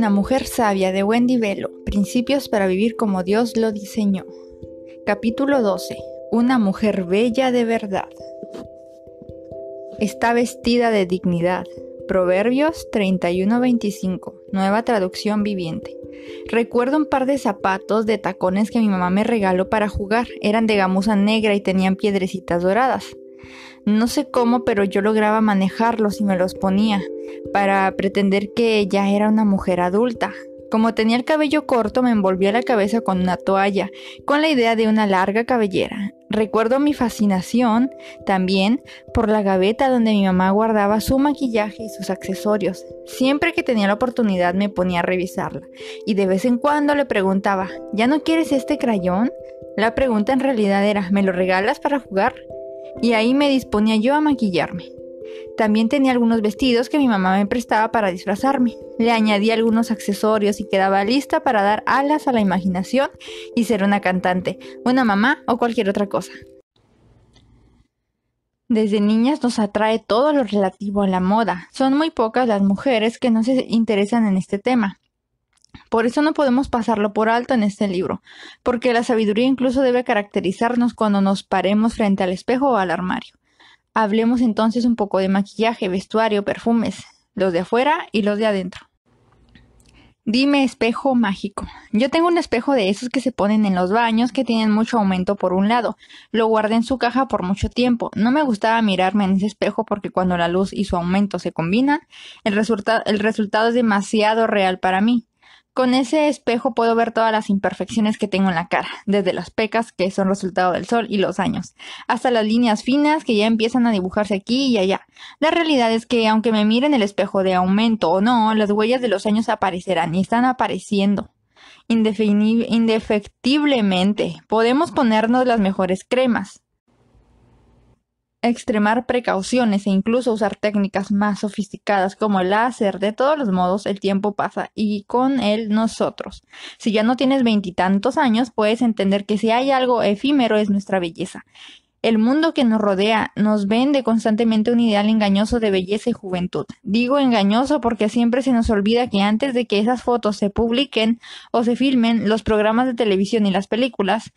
Una mujer sabia de Wendy Velo. Principios para vivir como Dios lo diseñó. Capítulo 12. Una mujer bella de verdad. Está vestida de dignidad. Proverbios 31:25. Nueva traducción viviente. Recuerdo un par de zapatos de tacones que mi mamá me regaló para jugar. Eran de gamuza negra y tenían piedrecitas doradas. No sé cómo, pero yo lograba manejarlos y me los ponía para pretender que ya era una mujer adulta. Como tenía el cabello corto, me envolvía la cabeza con una toalla, con la idea de una larga cabellera. Recuerdo mi fascinación también por la gaveta donde mi mamá guardaba su maquillaje y sus accesorios. Siempre que tenía la oportunidad me ponía a revisarla y de vez en cuando le preguntaba, ¿ya no quieres este crayón? La pregunta en realidad era, ¿me lo regalas para jugar? y ahí me disponía yo a maquillarme. También tenía algunos vestidos que mi mamá me prestaba para disfrazarme. Le añadí algunos accesorios y quedaba lista para dar alas a la imaginación y ser una cantante, una mamá o cualquier otra cosa. Desde niñas nos atrae todo lo relativo a la moda. Son muy pocas las mujeres que no se interesan en este tema. Por eso no podemos pasarlo por alto en este libro, porque la sabiduría incluso debe caracterizarnos cuando nos paremos frente al espejo o al armario. Hablemos entonces un poco de maquillaje, vestuario, perfumes, los de afuera y los de adentro. Dime espejo mágico. Yo tengo un espejo de esos que se ponen en los baños que tienen mucho aumento por un lado. Lo guardé en su caja por mucho tiempo. No me gustaba mirarme en ese espejo porque cuando la luz y su aumento se combinan, el, resultado es demasiado real para mí. Con ese espejo puedo ver todas las imperfecciones que tengo en la cara, desde las pecas, que son resultado del sol y los años, hasta las líneas finas que ya empiezan a dibujarse aquí y allá. La realidad es que, aunque me miren el espejo de aumento o no, las huellas de los años aparecerán y están apareciendo. Indefectiblemente, podemos ponernos las mejores cremas, extremar precauciones e incluso usar técnicas más sofisticadas como el láser. De todos los modos, el tiempo pasa y con él nosotros. Si ya no tienes veintitantos años, puedes entender que si hay algo efímero es nuestra belleza. El mundo que nos rodea nos vende constantemente un ideal engañoso de belleza y juventud. Digo engañoso porque siempre se nos olvida que antes de que esas fotos se publiquen o se filmen, los programas de televisión y las películas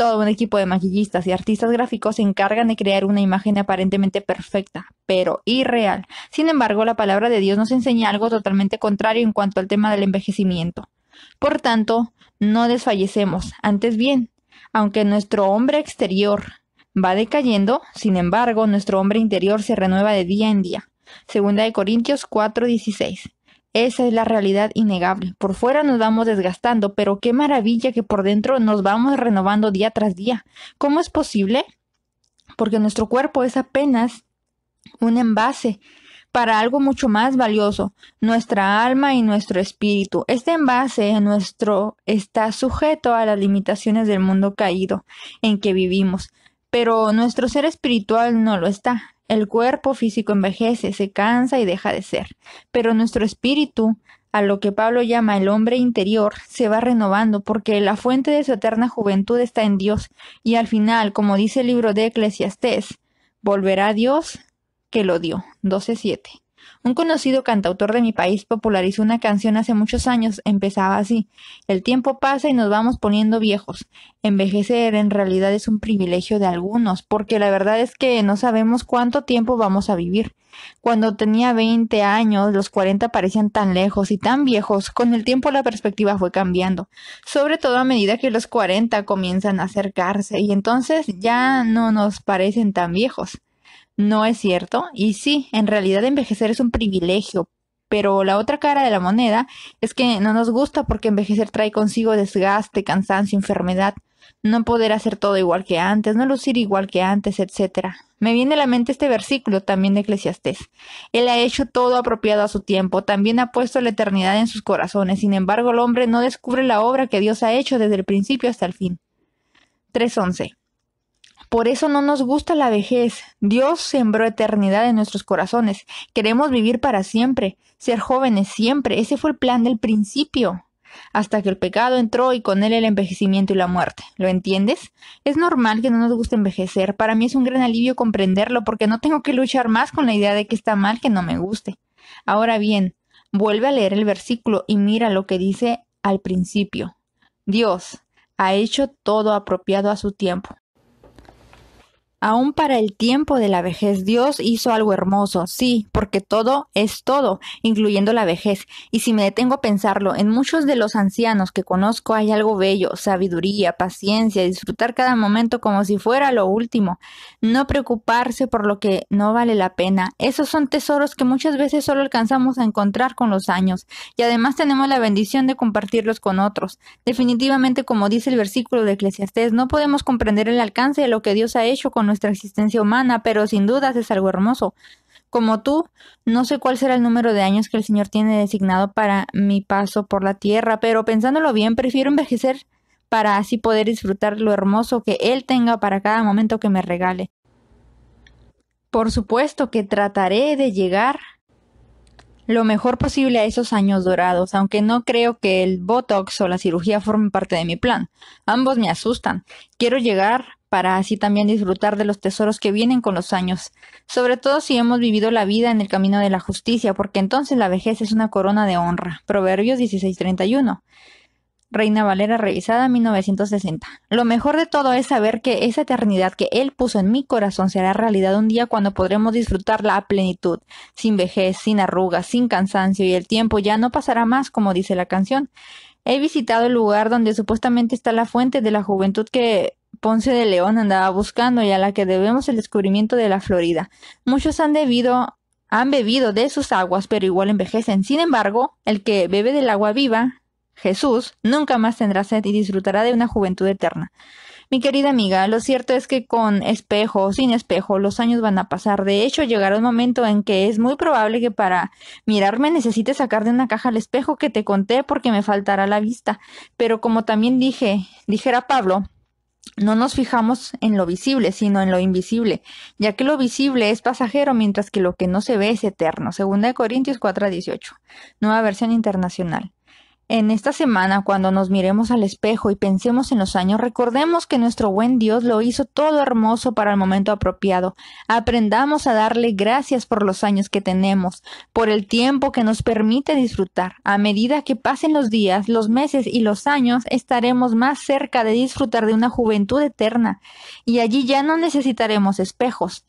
todo un equipo de maquillistas y artistas gráficos se encargan de crear una imagen aparentemente perfecta, pero irreal. Sin embargo, la palabra de Dios nos enseña algo totalmente contrario en cuanto al tema del envejecimiento. Por tanto, no desfallecemos, antes bien, aunque nuestro hombre exterior va decayendo, sin embargo, nuestro hombre interior se renueva de día en día. Segunda de Corintios 4:16. Esa es la realidad innegable. Por fuera nos vamos desgastando, pero qué maravilla que por dentro nos vamos renovando día tras día. ¿Cómo es posible? Porque nuestro cuerpo es apenas un envase para algo mucho más valioso, nuestra alma y nuestro espíritu. Este envase nuestro está sujeto a las limitaciones del mundo caído en que vivimos, pero nuestro ser espiritual no lo está. El cuerpo físico envejece, se cansa y deja de ser, pero nuestro espíritu, a lo que Pablo llama el hombre interior, se va renovando porque la fuente de su eterna juventud está en Dios y al final, como dice el libro de Eclesiastés, volverá a Dios que lo dio. 12.7. Un conocido cantautor de mi país popularizó una canción hace muchos años, empezaba así, El tiempo pasa y nos vamos poniendo viejos. Envejecer en realidad es un privilegio de algunos, porque la verdad es que no sabemos cuánto tiempo vamos a vivir. Cuando tenía 20 años, los 40 parecían tan lejos y tan viejos. Con el tiempo la perspectiva fue cambiando, sobre todo a medida que los 40 comienzan a acercarse y entonces ya no nos parecen tan viejos. No es cierto. Y sí, en realidad envejecer es un privilegio. Pero la otra cara de la moneda es que no nos gusta porque envejecer trae consigo desgaste, cansancio, enfermedad, no poder hacer todo igual que antes, no lucir igual que antes, etc. Me viene a la mente este versículo también de Eclesiastés. Él ha hecho todo apropiado a su tiempo, también ha puesto la eternidad en sus corazones, sin embargo el hombre no descubre la obra que Dios ha hecho desde el principio hasta el fin. 3.11. Por eso no nos gusta la vejez. Dios sembró eternidad en nuestros corazones. Queremos vivir para siempre, ser jóvenes siempre. Ese fue el plan del principio. Hasta que el pecado entró y con él el envejecimiento y la muerte. ¿Lo entiendes? Es normal que no nos guste envejecer. Para mí es un gran alivio comprenderlo porque no tengo que luchar más con la idea de que está mal que no me guste. Ahora bien, vuelve a leer el versículo y mira lo que dice al principio. Dios ha hecho todo apropiado a su tiempo. Aún para el tiempo de la vejez Dios hizo algo hermoso, sí, porque todo es todo, incluyendo la vejez. Y si me detengo a pensarlo, en muchos de los ancianos que conozco hay algo bello, sabiduría, paciencia, disfrutar cada momento como si fuera lo último, no preocuparse por lo que no vale la pena. Esos son tesoros que muchas veces solo alcanzamos a encontrar con los años, y además tenemos la bendición de compartirlos con otros. Definitivamente, como dice el versículo de Eclesiastés, no podemos comprender el alcance de lo que Dios ha hecho con nuestra existencia humana, pero sin dudas es algo hermoso. Como tú, no sé cuál será el número de años que el Señor tiene designado para mi paso por la tierra, pero pensándolo bien, prefiero envejecer para así poder disfrutar lo hermoso que Él tenga para cada momento que me regale. Por supuesto que trataré de llegar lo mejor posible a esos años dorados, aunque no creo que el Botox o la cirugía formen parte de mi plan. Ambos me asustan. Quiero llegar para así también disfrutar de los tesoros que vienen con los años, sobre todo si hemos vivido la vida en el camino de la justicia, porque entonces la vejez es una corona de honra. Proverbios 16:31. Reina Valera revisada 1960. Lo mejor de todo es saber que esa eternidad que Él puso en mi corazón será realidad un día cuando podremos disfrutarla a plenitud, sin vejez, sin arrugas, sin cansancio y el tiempo ya no pasará más, como dice la canción. He visitado el lugar donde supuestamente está la fuente de la juventud que Ponce de León andaba buscando y a la que debemos el descubrimiento de la Florida. Muchos han debido han bebido de sus aguas, pero igual envejecen. Sin embargo, el que bebe del agua viva, Jesús, nunca más tendrá sed y disfrutará de una juventud eterna. Mi querida amiga, lo cierto es que con espejo o sin espejo los años van a pasar. De hecho, llegará un momento en que es muy probable que para mirarme necesite sacar de una caja el espejo que te conté porque me faltará la vista. Pero como también dije, dijera Pablo, no nos fijamos en lo visible, sino en lo invisible, ya que lo visible es pasajero, mientras que lo que no se ve es eterno. Segunda de Corintios 4:18, nueva versión internacional. En esta semana, cuando nos miremos al espejo y pensemos en los años, recordemos que nuestro buen Dios lo hizo todo hermoso para el momento apropiado. Aprendamos a darle gracias por los años que tenemos, por el tiempo que nos permite disfrutar. A medida que pasen los días, los meses y los años, estaremos más cerca de disfrutar de una juventud eterna, y allí ya no necesitaremos espejos.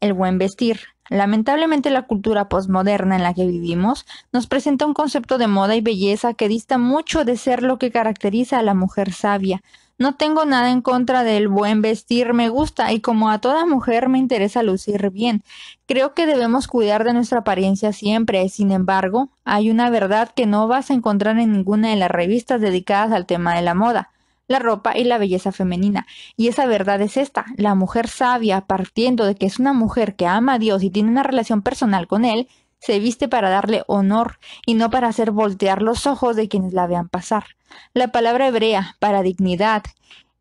El buen vestir, Lamentablemente la cultura posmoderna en la que vivimos nos presenta un concepto de moda y belleza que dista mucho de ser lo que caracteriza a la mujer sabia. No tengo nada en contra del buen vestir, me gusta y como a toda mujer me interesa lucir bien. Creo que debemos cuidar de nuestra apariencia siempre, sin embargo, hay una verdad que no vas a encontrar en ninguna de las revistas dedicadas al tema de la moda la ropa y la belleza femenina. Y esa verdad es esta, la mujer sabia, partiendo de que es una mujer que ama a Dios y tiene una relación personal con Él, se viste para darle honor y no para hacer voltear los ojos de quienes la vean pasar. La palabra hebrea para dignidad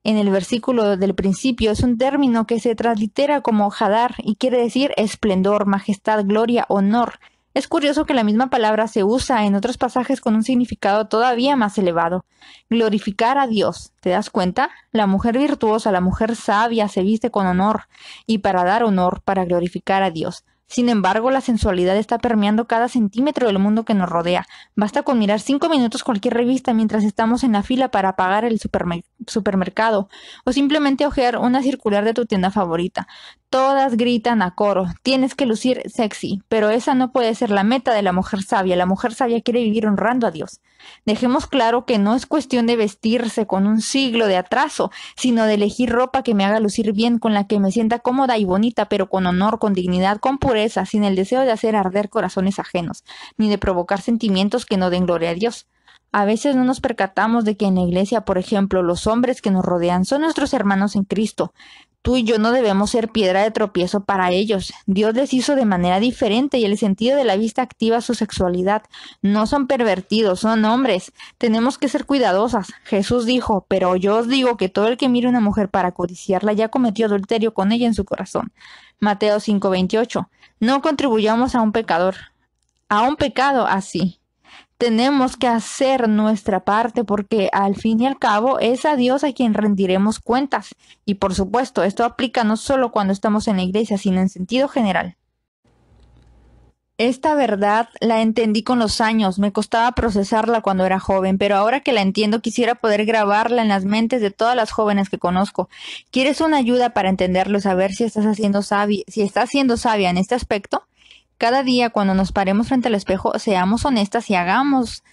en el versículo del principio es un término que se translitera como jadar y quiere decir esplendor, majestad, gloria, honor. Es curioso que la misma palabra se usa en otros pasajes con un significado todavía más elevado. Glorificar a Dios. ¿Te das cuenta? La mujer virtuosa, la mujer sabia se viste con honor y para dar honor, para glorificar a Dios. Sin embargo, la sensualidad está permeando cada centímetro del mundo que nos rodea. Basta con mirar cinco minutos cualquier revista mientras estamos en la fila para pagar el supermercado o simplemente ojear una circular de tu tienda favorita. Todas gritan a coro, tienes que lucir sexy, pero esa no puede ser la meta de la mujer sabia. La mujer sabia quiere vivir honrando a Dios. Dejemos claro que no es cuestión de vestirse con un siglo de atraso, sino de elegir ropa que me haga lucir bien, con la que me sienta cómoda y bonita, pero con honor, con dignidad, con pureza, sin el deseo de hacer arder corazones ajenos, ni de provocar sentimientos que no den gloria a Dios. A veces no nos percatamos de que en la iglesia, por ejemplo, los hombres que nos rodean son nuestros hermanos en Cristo. Tú y yo no debemos ser piedra de tropiezo para ellos. Dios les hizo de manera diferente y el sentido de la vista activa su sexualidad. No son pervertidos, son hombres. Tenemos que ser cuidadosas. Jesús dijo, pero yo os digo que todo el que mire a una mujer para codiciarla ya cometió adulterio con ella en su corazón. Mateo 5:28. No contribuyamos a un pecador, a un pecado así tenemos que hacer nuestra parte porque al fin y al cabo es a Dios a quien rendiremos cuentas. Y por supuesto, esto aplica no solo cuando estamos en la iglesia, sino en sentido general. Esta verdad la entendí con los años, me costaba procesarla cuando era joven, pero ahora que la entiendo quisiera poder grabarla en las mentes de todas las jóvenes que conozco. ¿Quieres una ayuda para entenderlo saber si estás haciendo sabia, si estás siendo sabia en este aspecto? Cada día cuando nos paremos frente al espejo, seamos honestas y hagamos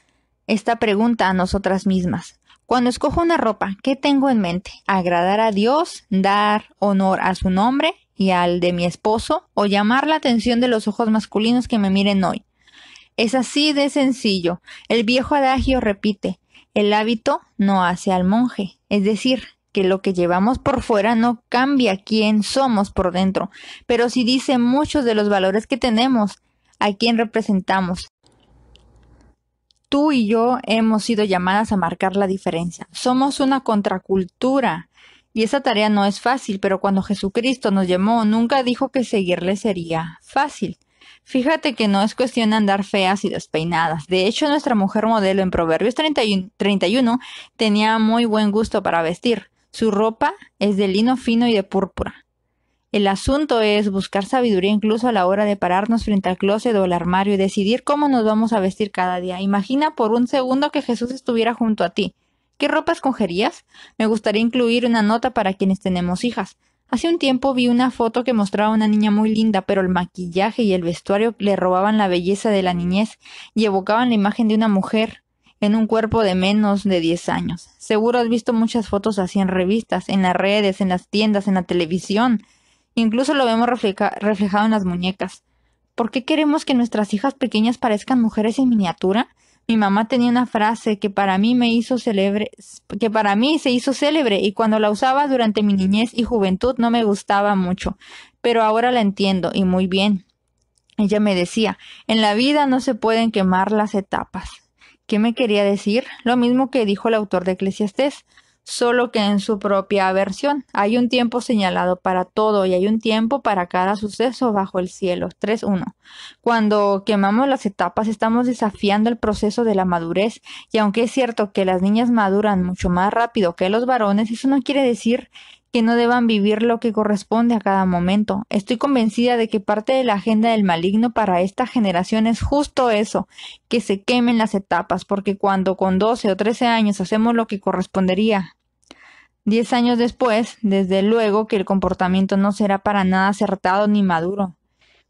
esta pregunta a nosotras mismas. Cuando escojo una ropa, ¿qué tengo en mente? ¿Agradar a Dios? ¿Dar honor a su nombre y al de mi esposo? ¿O llamar la atención de los ojos masculinos que me miren hoy? Es así de sencillo. El viejo adagio repite, el hábito no hace al monje. Es decir, que lo que llevamos por fuera no cambia quién somos por dentro, pero sí dice muchos de los valores que tenemos, a quién representamos. Tú y yo hemos sido llamadas a marcar la diferencia. Somos una contracultura. Y esa tarea no es fácil, pero cuando Jesucristo nos llamó, nunca dijo que seguirle sería fácil. Fíjate que no es cuestión de andar feas y despeinadas. De hecho, nuestra mujer modelo en Proverbios 31 tenía muy buen gusto para vestir. Su ropa es de lino fino y de púrpura. El asunto es buscar sabiduría incluso a la hora de pararnos frente al closet o al armario y decidir cómo nos vamos a vestir cada día. Imagina por un segundo que Jesús estuviera junto a ti. ¿Qué ropa escogerías? Me gustaría incluir una nota para quienes tenemos hijas. Hace un tiempo vi una foto que mostraba a una niña muy linda, pero el maquillaje y el vestuario le robaban la belleza de la niñez y evocaban la imagen de una mujer en un cuerpo de menos de 10 años. Seguro has visto muchas fotos así en revistas, en las redes, en las tiendas, en la televisión. Incluso lo vemos reflejado en las muñecas. ¿Por qué queremos que nuestras hijas pequeñas parezcan mujeres en miniatura? Mi mamá tenía una frase que para mí me hizo célebre, que para mí se hizo célebre y cuando la usaba durante mi niñez y juventud no me gustaba mucho, pero ahora la entiendo y muy bien. Ella me decía, en la vida no se pueden quemar las etapas, ¿Qué me quería decir? Lo mismo que dijo el autor de Eclesiastés, solo que en su propia versión. Hay un tiempo señalado para todo y hay un tiempo para cada suceso bajo el cielo. 3.1. Cuando quemamos las etapas estamos desafiando el proceso de la madurez y aunque es cierto que las niñas maduran mucho más rápido que los varones, eso no quiere decir que no deban vivir lo que corresponde a cada momento. Estoy convencida de que parte de la agenda del maligno para esta generación es justo eso, que se quemen las etapas, porque cuando con 12 o 13 años hacemos lo que correspondería Diez años después, desde luego que el comportamiento no será para nada acertado ni maduro,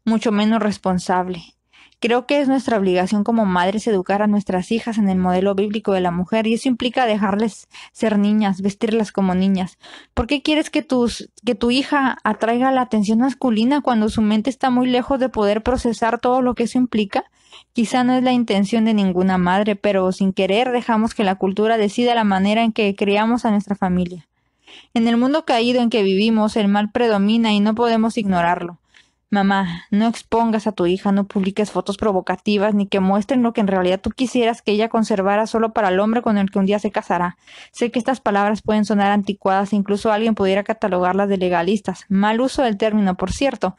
mucho menos responsable. Creo que es nuestra obligación como madres educar a nuestras hijas en el modelo bíblico de la mujer y eso implica dejarles ser niñas, vestirlas como niñas. ¿Por qué quieres que, tus, que tu hija atraiga la atención masculina cuando su mente está muy lejos de poder procesar todo lo que eso implica? Quizá no es la intención de ninguna madre, pero sin querer dejamos que la cultura decida la manera en que criamos a nuestra familia. En el mundo caído en que vivimos, el mal predomina y no podemos ignorarlo. Mamá, no expongas a tu hija, no publiques fotos provocativas ni que muestren lo que en realidad tú quisieras que ella conservara solo para el hombre con el que un día se casará. Sé que estas palabras pueden sonar anticuadas e incluso alguien pudiera catalogarlas de legalistas. Mal uso del término, por cierto.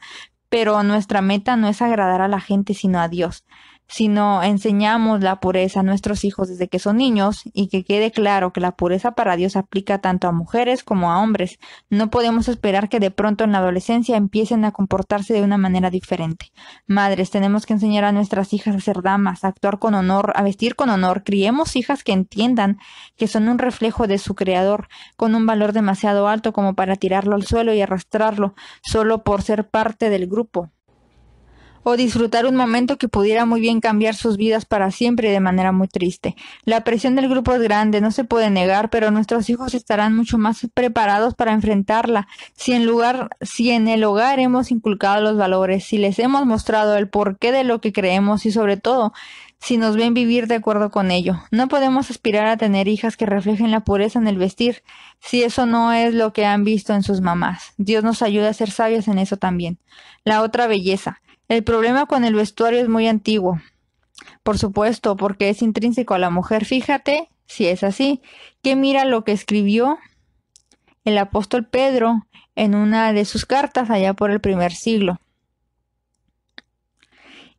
Pero nuestra meta no es agradar a la gente, sino a Dios sino enseñamos la pureza a nuestros hijos desde que son niños y que quede claro que la pureza para Dios aplica tanto a mujeres como a hombres. No podemos esperar que de pronto en la adolescencia empiecen a comportarse de una manera diferente. Madres, tenemos que enseñar a nuestras hijas a ser damas, a actuar con honor, a vestir con honor. Criemos hijas que entiendan que son un reflejo de su creador, con un valor demasiado alto como para tirarlo al suelo y arrastrarlo solo por ser parte del grupo o disfrutar un momento que pudiera muy bien cambiar sus vidas para siempre de manera muy triste. La presión del grupo es grande, no se puede negar, pero nuestros hijos estarán mucho más preparados para enfrentarla si en lugar si en el hogar hemos inculcado los valores, si les hemos mostrado el porqué de lo que creemos y sobre todo si nos ven vivir de acuerdo con ello. No podemos aspirar a tener hijas que reflejen la pureza en el vestir, si eso no es lo que han visto en sus mamás. Dios nos ayuda a ser sabios en eso también. La otra belleza. El problema con el vestuario es muy antiguo. Por supuesto, porque es intrínseco a la mujer. Fíjate, si es así, que mira lo que escribió el apóstol Pedro en una de sus cartas allá por el primer siglo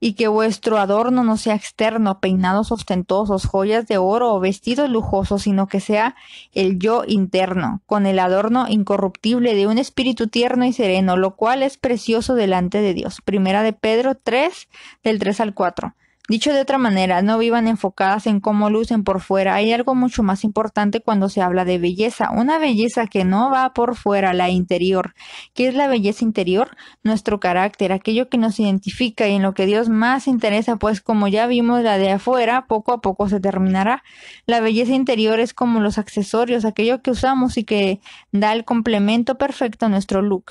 y que vuestro adorno no sea externo, peinados ostentosos, joyas de oro o vestidos lujosos, sino que sea el yo interno, con el adorno incorruptible de un espíritu tierno y sereno, lo cual es precioso delante de Dios. Primera de Pedro 3, del 3 al 4. Dicho de otra manera, no vivan enfocadas en cómo lucen por fuera. Hay algo mucho más importante cuando se habla de belleza, una belleza que no va por fuera, la interior. ¿Qué es la belleza interior? Nuestro carácter, aquello que nos identifica y en lo que Dios más interesa, pues como ya vimos la de afuera, poco a poco se terminará. La belleza interior es como los accesorios, aquello que usamos y que da el complemento perfecto a nuestro look.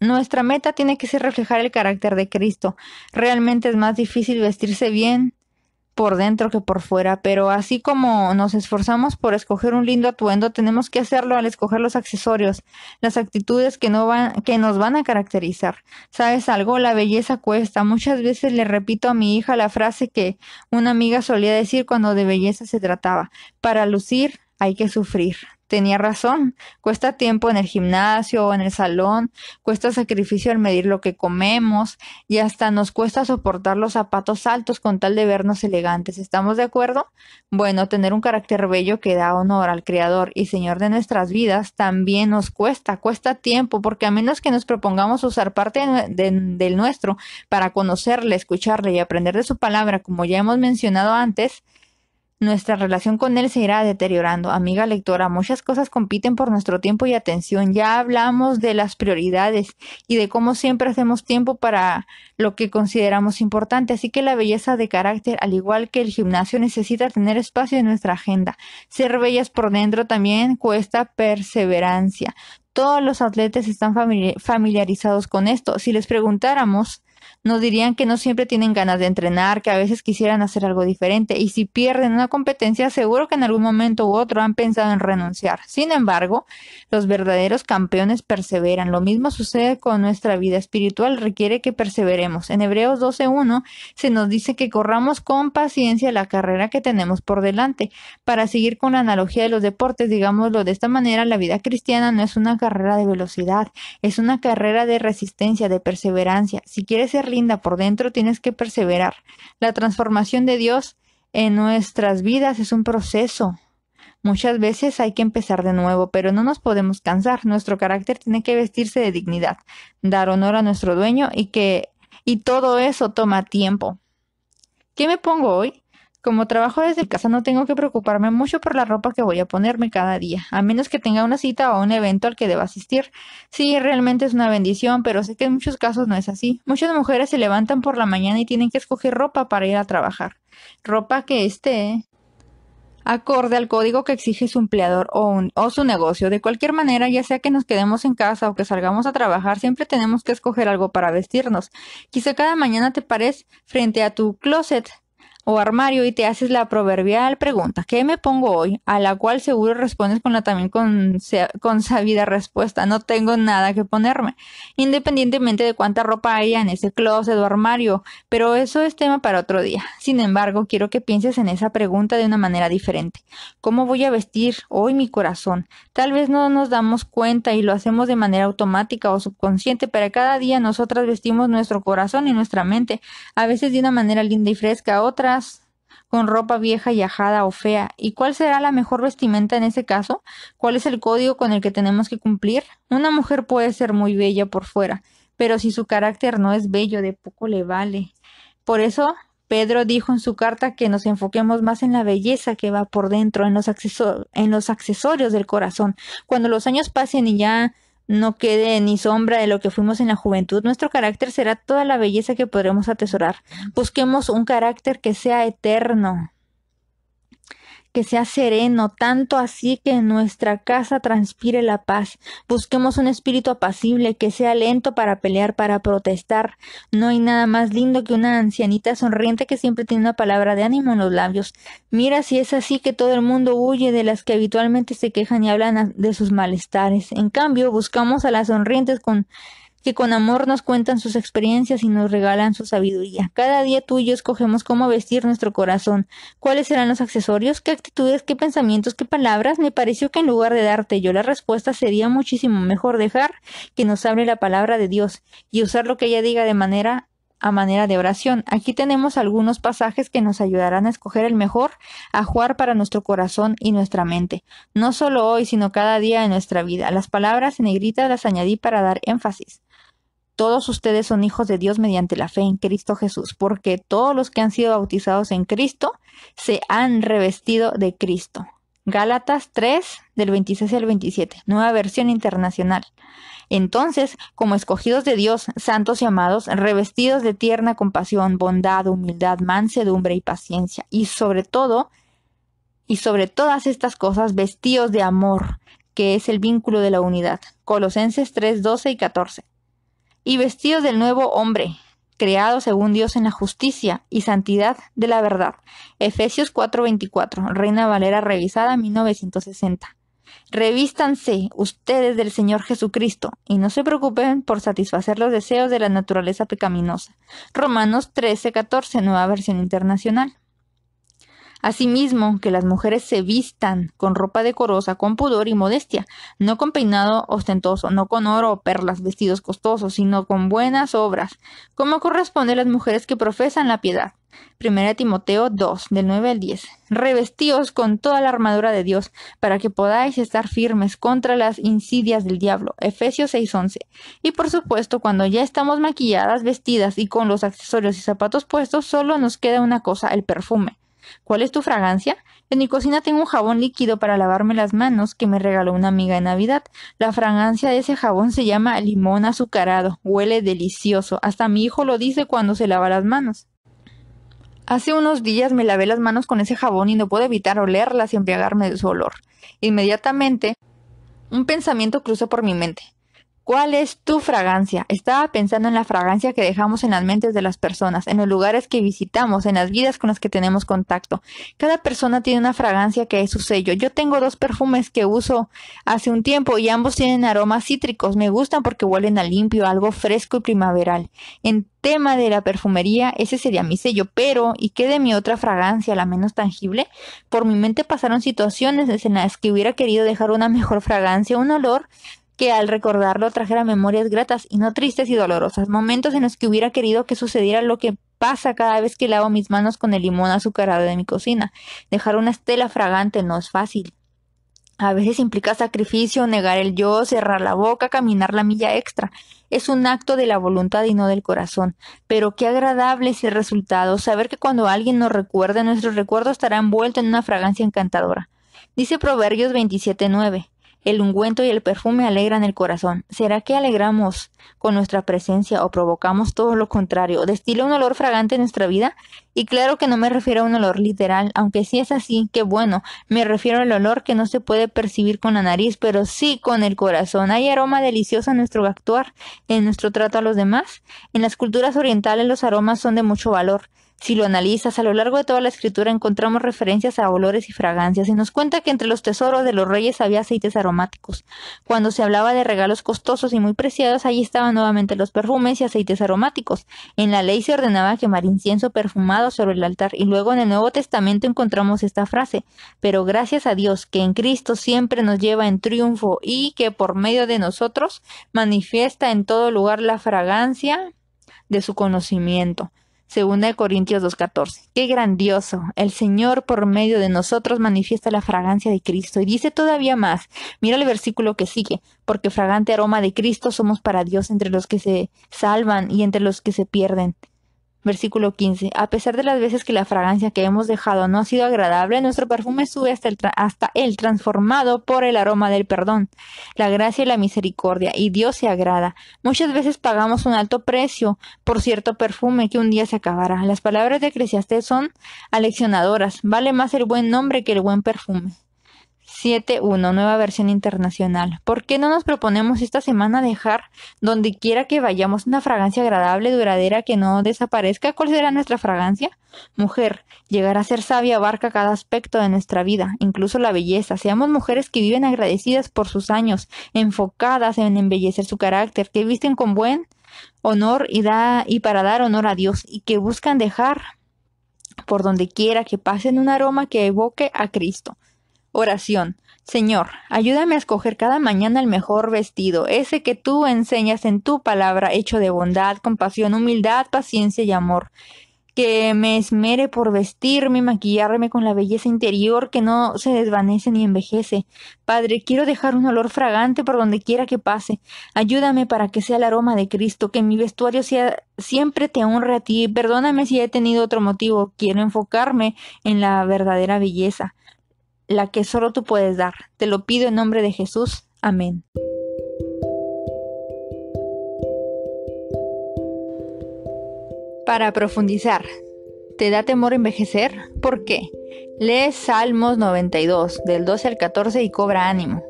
Nuestra meta tiene que ser reflejar el carácter de Cristo. Realmente es más difícil vestirse bien por dentro que por fuera, pero así como nos esforzamos por escoger un lindo atuendo, tenemos que hacerlo al escoger los accesorios, las actitudes que, no van, que nos van a caracterizar. ¿Sabes algo? La belleza cuesta. Muchas veces le repito a mi hija la frase que una amiga solía decir cuando de belleza se trataba. Para lucir hay que sufrir tenía razón. Cuesta tiempo en el gimnasio o en el salón, cuesta sacrificio al medir lo que comemos y hasta nos cuesta soportar los zapatos altos con tal de vernos elegantes. ¿Estamos de acuerdo? Bueno, tener un carácter bello que da honor al Creador y Señor de nuestras vidas también nos cuesta, cuesta tiempo, porque a menos que nos propongamos usar parte del nuestro para conocerle, escucharle y aprender de su palabra, como ya hemos mencionado antes, nuestra relación con él se irá deteriorando. Amiga lectora, muchas cosas compiten por nuestro tiempo y atención. Ya hablamos de las prioridades y de cómo siempre hacemos tiempo para lo que consideramos importante. Así que la belleza de carácter, al igual que el gimnasio, necesita tener espacio en nuestra agenda. Ser bellas por dentro también cuesta perseverancia. Todos los atletas están familiarizados con esto. Si les preguntáramos nos dirían que no siempre tienen ganas de entrenar, que a veces quisieran hacer algo diferente y si pierden una competencia, seguro que en algún momento u otro han pensado en renunciar. Sin embargo, los verdaderos campeones perseveran. Lo mismo sucede con nuestra vida espiritual, requiere que perseveremos. En Hebreos 12.1 se nos dice que corramos con paciencia la carrera que tenemos por delante. Para seguir con la analogía de los deportes, digámoslo de esta manera, la vida cristiana no es una carrera de velocidad, es una carrera de resistencia, de perseverancia. Si quieres ser linda por dentro, tienes que perseverar. La transformación de Dios en nuestras vidas es un proceso. Muchas veces hay que empezar de nuevo, pero no nos podemos cansar. Nuestro carácter tiene que vestirse de dignidad, dar honor a nuestro dueño y que y todo eso toma tiempo. ¿Qué me pongo hoy? Como trabajo desde casa no tengo que preocuparme mucho por la ropa que voy a ponerme cada día, a menos que tenga una cita o un evento al que deba asistir. Sí, realmente es una bendición, pero sé que en muchos casos no es así. Muchas mujeres se levantan por la mañana y tienen que escoger ropa para ir a trabajar. Ropa que esté acorde al código que exige su empleador o, o, su negocio. De cualquier manera, ya sea que nos quedemos en casa o que salgamos a trabajar, siempre tenemos que escoger algo para vestirnos. Quizá cada mañana te pares frente a tu closet o armario y te haces la proverbial pregunta, ¿qué me pongo hoy? A la cual seguro respondes con la también con, sabida respuesta, no tengo nada que ponerme, independientemente de cuánta ropa haya en ese closet o armario, pero eso es tema para otro día. Sin embargo, quiero que pienses en esa pregunta de una manera diferente. ¿Cómo voy a vestir hoy mi corazón? Tal vez no nos damos cuenta y lo hacemos de manera automática o subconsciente, pero cada día nosotras vestimos nuestro corazón y nuestra mente, a veces de una manera linda y fresca, otra con ropa vieja y ajada o fea? ¿Y cuál será la mejor vestimenta en ese caso? ¿Cuál es el código con el que tenemos que cumplir? Una mujer puede ser muy bella por fuera, pero si su carácter no es bello, de poco le vale. Por eso, Pedro dijo en su carta que nos enfoquemos más en la belleza que va por dentro, en los, en los accesorios del corazón. Cuando los años pasen y ya no quede ni sombra de lo que fuimos en la juventud. Nuestro carácter será toda la belleza que podremos atesorar. Busquemos un carácter que sea eterno que sea sereno, tanto así que en nuestra casa transpire la paz. Busquemos un espíritu apacible, que sea lento para pelear, para protestar. No hay nada más lindo que una ancianita sonriente que siempre tiene una palabra de ánimo en los labios. Mira si es así que todo el mundo huye de las que habitualmente se quejan y hablan de sus malestares. En cambio, buscamos a las sonrientes con que con amor nos cuentan sus experiencias y nos regalan su sabiduría. Cada día tú y yo escogemos cómo vestir nuestro corazón, cuáles serán los accesorios, qué actitudes, qué pensamientos, qué palabras. Me pareció que en lugar de darte yo la respuesta sería muchísimo mejor dejar que nos hable la palabra de Dios y usar lo que ella diga de manera a manera de oración. Aquí tenemos algunos pasajes que nos ayudarán a escoger el mejor a jugar para nuestro corazón y nuestra mente, no solo hoy, sino cada día de nuestra vida. Las palabras en negrita las añadí para dar énfasis. Todos ustedes son hijos de Dios mediante la fe en Cristo Jesús, porque todos los que han sido bautizados en Cristo se han revestido de Cristo. Gálatas 3 del 26 al 27, nueva versión internacional. Entonces, como escogidos de Dios, santos y amados, revestidos de tierna compasión, bondad, humildad, mansedumbre y paciencia, y sobre todo, y sobre todas estas cosas, vestidos de amor, que es el vínculo de la unidad. Colosenses 3, 12 y 14 y vestidos del nuevo hombre, creado según Dios en la justicia y santidad de la verdad. Efesios 4:24, Reina Valera revisada 1960. Revístanse ustedes del Señor Jesucristo y no se preocupen por satisfacer los deseos de la naturaleza pecaminosa. Romanos 13:14, nueva versión internacional. Asimismo, que las mujeres se vistan con ropa decorosa, con pudor y modestia, no con peinado ostentoso, no con oro o perlas, vestidos costosos, sino con buenas obras, como corresponde a las mujeres que profesan la piedad. 1 Timoteo 2, del 9 al 10. Revestíos con toda la armadura de Dios, para que podáis estar firmes contra las insidias del diablo. Efesios 11 Y por supuesto, cuando ya estamos maquilladas, vestidas y con los accesorios y zapatos puestos, solo nos queda una cosa, el perfume. ¿Cuál es tu fragancia? En mi cocina tengo un jabón líquido para lavarme las manos que me regaló una amiga en Navidad. La fragancia de ese jabón se llama limón azucarado. Huele delicioso. Hasta mi hijo lo dice cuando se lava las manos. Hace unos días me lavé las manos con ese jabón y no pude evitar olerlas y embriagarme de su olor. Inmediatamente, un pensamiento cruzó por mi mente. ¿Cuál es tu fragancia? Estaba pensando en la fragancia que dejamos en las mentes de las personas, en los lugares que visitamos, en las vidas con las que tenemos contacto. Cada persona tiene una fragancia que es su sello. Yo tengo dos perfumes que uso hace un tiempo y ambos tienen aromas cítricos. Me gustan porque huelen a limpio, algo fresco y primaveral. En tema de la perfumería, ese sería mi sello, pero ¿y qué de mi otra fragancia, la menos tangible? Por mi mente pasaron situaciones en las que hubiera querido dejar una mejor fragancia, un olor que al recordarlo trajera memorias gratas y no tristes y dolorosas, momentos en los que hubiera querido que sucediera lo que pasa cada vez que lavo mis manos con el limón azucarado de mi cocina. Dejar una estela fragante no es fácil. A veces implica sacrificio, negar el yo, cerrar la boca, caminar la milla extra. Es un acto de la voluntad y no del corazón. Pero qué agradable es el resultado, saber que cuando alguien nos recuerde, nuestro recuerdo estará envuelto en una fragancia encantadora. Dice Proverbios 27.9. El ungüento y el perfume alegran el corazón. ¿Será que alegramos con nuestra presencia o provocamos todo lo contrario? ¿Destila un olor fragante en nuestra vida? Y claro que no me refiero a un olor literal, aunque si es así, qué bueno. Me refiero al olor que no se puede percibir con la nariz, pero sí con el corazón. Hay aroma delicioso en nuestro actuar, en nuestro trato a los demás. En las culturas orientales los aromas son de mucho valor. Si lo analizas a lo largo de toda la escritura encontramos referencias a olores y fragancias y nos cuenta que entre los tesoros de los reyes había aceites aromáticos. Cuando se hablaba de regalos costosos y muy preciados, allí estaban nuevamente los perfumes y aceites aromáticos. En la ley se ordenaba quemar incienso perfumado sobre el altar y luego en el Nuevo Testamento encontramos esta frase, pero gracias a Dios que en Cristo siempre nos lleva en triunfo y que por medio de nosotros manifiesta en todo lugar la fragancia de su conocimiento. Segunda de Corintios 2.14. Qué grandioso. El Señor por medio de nosotros manifiesta la fragancia de Cristo. Y dice todavía más. Mira el versículo que sigue. Porque fragante aroma de Cristo somos para Dios entre los que se salvan y entre los que se pierden. Versículo 15. A pesar de las veces que la fragancia que hemos dejado no ha sido agradable, nuestro perfume sube hasta el, hasta transformado por el aroma del perdón, la gracia y la misericordia, y Dios se agrada. Muchas veces pagamos un alto precio por cierto perfume que un día se acabará. Las palabras de Eclesiastes son aleccionadoras. Vale más el buen nombre que el buen perfume. 7.1, nueva versión internacional. ¿Por qué no nos proponemos esta semana dejar donde quiera que vayamos una fragancia agradable, duradera, que no desaparezca? ¿Cuál será nuestra fragancia? Mujer, llegar a ser sabia abarca cada aspecto de nuestra vida, incluso la belleza. Seamos mujeres que viven agradecidas por sus años, enfocadas en embellecer su carácter, que visten con buen honor y, y para dar honor a Dios, y que buscan dejar por donde quiera que pasen un aroma que evoque a Cristo. Oración. Señor, ayúdame a escoger cada mañana el mejor vestido, ese que tú enseñas en tu palabra, hecho de bondad, compasión, humildad, paciencia y amor. Que me esmere por vestirme y maquillarme con la belleza interior que no se desvanece ni envejece. Padre, quiero dejar un olor fragante por donde quiera que pase. Ayúdame para que sea el aroma de Cristo, que mi vestuario sea siempre te honre a ti. Perdóname si he tenido otro motivo. Quiero enfocarme en la verdadera belleza la que solo tú puedes dar. Te lo pido en nombre de Jesús. Amén. Para profundizar, ¿te da temor envejecer? ¿Por qué? Lee Salmos 92, del 12 al 14 y cobra ánimo.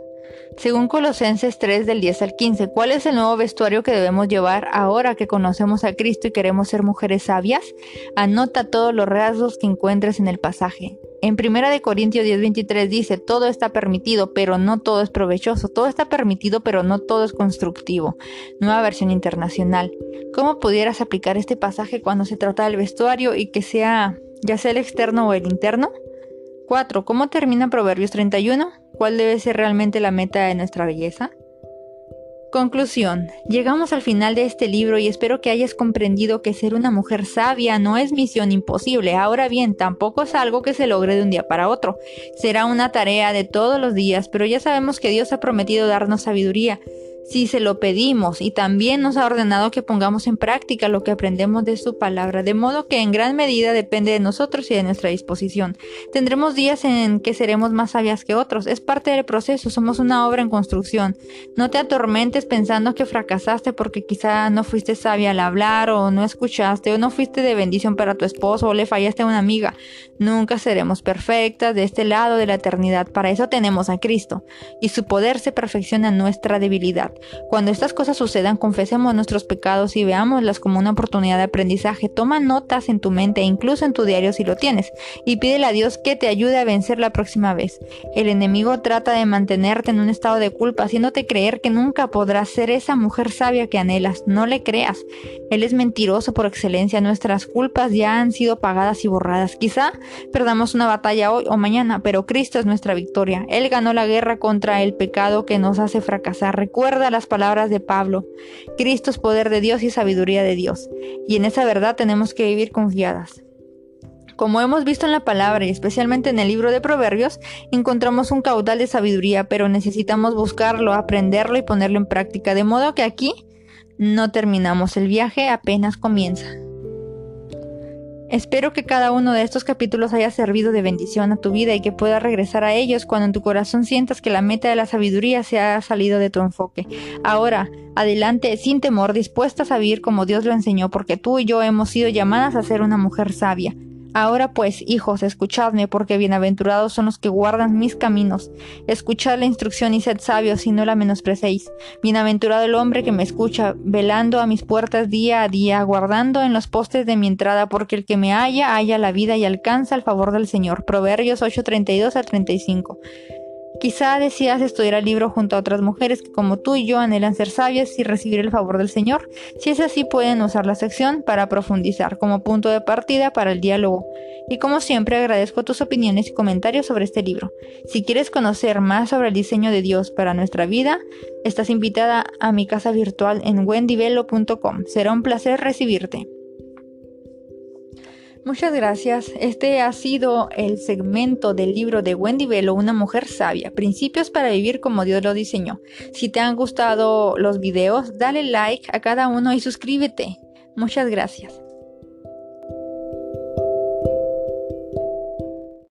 Según Colosenses 3 del 10 al 15, ¿cuál es el nuevo vestuario que debemos llevar ahora que conocemos a Cristo y queremos ser mujeres sabias? Anota todos los rasgos que encuentres en el pasaje. En 1 de Corintios 10:23 dice, todo está permitido, pero no todo es provechoso. Todo está permitido, pero no todo es constructivo. Nueva versión internacional. ¿Cómo pudieras aplicar este pasaje cuando se trata del vestuario y que sea ya sea el externo o el interno? 4. ¿Cómo termina Proverbios 31? ¿Cuál debe ser realmente la meta de nuestra belleza? Conclusión. Llegamos al final de este libro y espero que hayas comprendido que ser una mujer sabia no es misión imposible. Ahora bien, tampoco es algo que se logre de un día para otro. Será una tarea de todos los días, pero ya sabemos que Dios ha prometido darnos sabiduría si se lo pedimos y también nos ha ordenado que pongamos en práctica lo que aprendemos de su palabra, de modo que en gran medida depende de nosotros y de nuestra disposición. Tendremos días en que seremos más sabias que otros, es parte del proceso, somos una obra en construcción. No te atormentes pensando que fracasaste porque quizá no fuiste sabia al hablar o no escuchaste o no fuiste de bendición para tu esposo o le fallaste a una amiga. Nunca seremos perfectas de este lado de la eternidad, para eso tenemos a Cristo y su poder se perfecciona en nuestra debilidad. Cuando estas cosas sucedan, confesemos nuestros pecados y veámoslas como una oportunidad de aprendizaje. Toma notas en tu mente e incluso en tu diario si lo tienes y pídele a Dios que te ayude a vencer la próxima vez. El enemigo trata de mantenerte en un estado de culpa, haciéndote creer que nunca podrás ser esa mujer sabia que anhelas. No le creas. Él es mentiroso por excelencia. Nuestras culpas ya han sido pagadas y borradas. Quizá perdamos una batalla hoy o mañana, pero Cristo es nuestra victoria. Él ganó la guerra contra el pecado que nos hace fracasar. Recuerda las palabras de Pablo. Cristo es poder de Dios y sabiduría de Dios, y en esa verdad tenemos que vivir confiadas. Como hemos visto en la palabra y especialmente en el libro de Proverbios, encontramos un caudal de sabiduría, pero necesitamos buscarlo, aprenderlo y ponerlo en práctica, de modo que aquí no terminamos, el viaje apenas comienza. Espero que cada uno de estos capítulos haya servido de bendición a tu vida y que puedas regresar a ellos cuando en tu corazón sientas que la meta de la sabiduría se ha salido de tu enfoque. Ahora, adelante, sin temor, dispuestas a vivir como Dios lo enseñó, porque tú y yo hemos sido llamadas a ser una mujer sabia. Ahora pues, hijos, escuchadme, porque bienaventurados son los que guardan mis caminos. Escuchad la instrucción y sed sabios y no la menosprecéis. Bienaventurado el hombre que me escucha, velando a mis puertas día a día, guardando en los postes de mi entrada, porque el que me halla, halla la vida y alcanza el favor del Señor. Proverbios 8:32 a 35. Quizá decidas estudiar el libro junto a otras mujeres que como tú y yo anhelan ser sabias y recibir el favor del Señor. Si es así, pueden usar la sección para profundizar como punto de partida para el diálogo. Y como siempre, agradezco tus opiniones y comentarios sobre este libro. Si quieres conocer más sobre el diseño de Dios para nuestra vida, estás invitada a mi casa virtual en wendivelo.com. Será un placer recibirte. Muchas gracias. Este ha sido el segmento del libro de Wendy Velo, Una mujer sabia, principios para vivir como Dios lo diseñó. Si te han gustado los videos, dale like a cada uno y suscríbete. Muchas gracias.